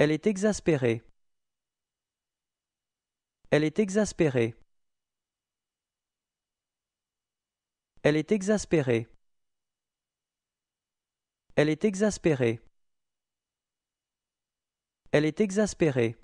Elle est exaspérée. Elle est exaspérée. Elle est exaspérée. Elle est exaspérée. Elle est exaspérée.